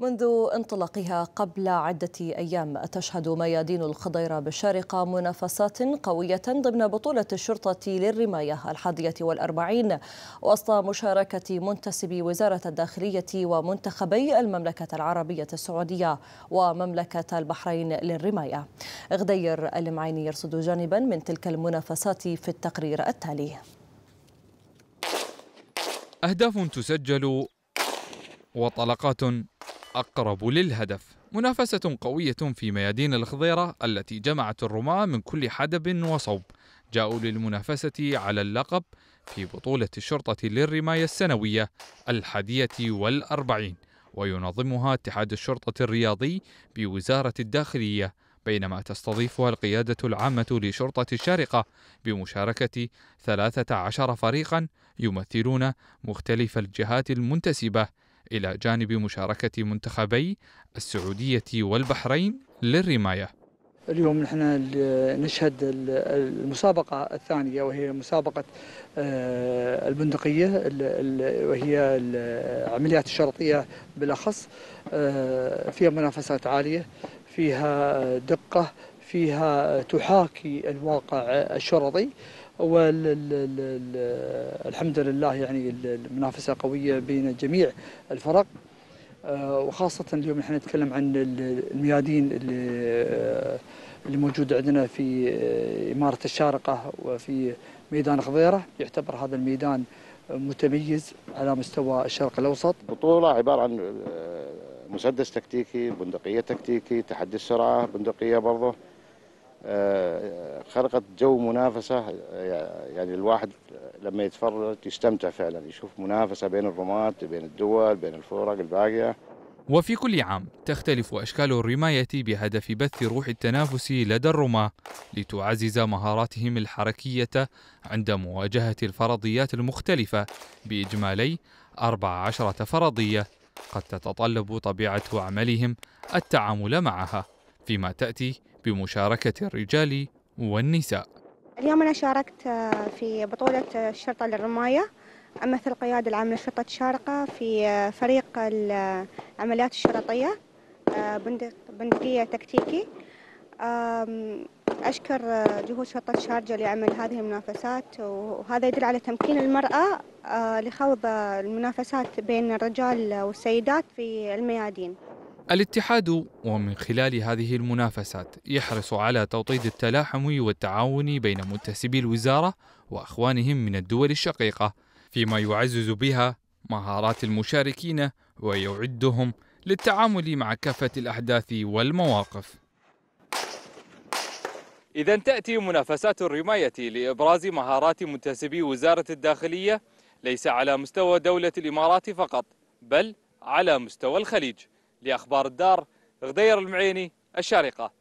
منذ انطلاقها قبل عدة أيام تشهد ميادين الخضيرة بالشارقة منافسات قوية ضمن بطولة الشرطة للرماية الحادية والأربعين وسط مشاركة منتسبي وزارة الداخلية ومنتخبي المملكة العربية السعودية ومملكة البحرين للرماية غدير المعيني يرصد جانبا من تلك المنافسات في التقرير التالي أهداف تسجل وطلقات أقرب للهدف منافسة قوية في ميادين الخضيرة التي جمعت الرماة من كل حدب وصوب جاءوا للمنافسة على اللقب في بطولة الشرطة للرماية السنوية الحادية والأربعين وينظمها اتحاد الشرطة الرياضي بوزارة الداخلية بينما تستضيفها القيادة العامة لشرطة الشارقة بمشاركة 13 فريقا يمثلون مختلف الجهات المنتسبة إلى جانب مشاركة منتخبي السعودية والبحرين للرماية اليوم نحن نشهد المسابقة الثانية وهي مسابقة آه، البندقية وهي العمليات الشرطية بالأخص آه، فيها منافسات عالية فيها آه، دقة فيها تحاكي الواقع الشرطي والحمد لله يعني المنافسة قوية بين جميع الفرق آه، وخاصة اليوم نحن نتكلم عن الميادين آه، اللي موجود عندنا في آه، إمارة الشارقة وفي ميدان خضيرة يعتبر هذا الميدان متميز على مستوى الشرق الأوسط بطولة عبارة عن مسدس تكتيكي بندقية تكتيكي تحدي السرعة بندقية برضه آه، خلقت جو منافسة آه، يعني الواحد لما يتفرج يستمتع فعلا يشوف منافسة بين الرماة بين الدول بين الفرق الباقية وفي كل عام تختلف أشكال الرماية بهدف بث روح التنافس لدى الرماة لتعزز مهاراتهم الحركية عند مواجهة الفرضيات المختلفة بإجمالي 14 فرضية قد تتطلب طبيعة عملهم التعامل معها فيما تأتي بمشاركة الرجال والنساء اليوم أنا شاركت في بطولة الشرطة للرماية أمثل قيادة العام للشرطة الشارقة في فريق العمليات الشرطية بندقية تكتيكي أشكر جهود شرطة الشارجة لعمل هذه المنافسات وهذا يدل على تمكين المرأة آه، لخوض المنافسات بين الرجال والسيدات في الميادين الاتحاد ومن خلال هذه المنافسات يحرص على توطيد التلاحم والتعاون بين منتسبي الوزارة وأخوانهم من الدول الشقيقة فيما يعزز بها مهارات المشاركين ويعدهم للتعامل مع كافة الأحداث والمواقف إذا تأتي منافسات الرماية لإبراز مهارات منتسبي وزارة الداخلية ليس على مستوى دولة الإمارات فقط بل على مستوى الخليج لأخبار الدار غدير المعيني الشارقة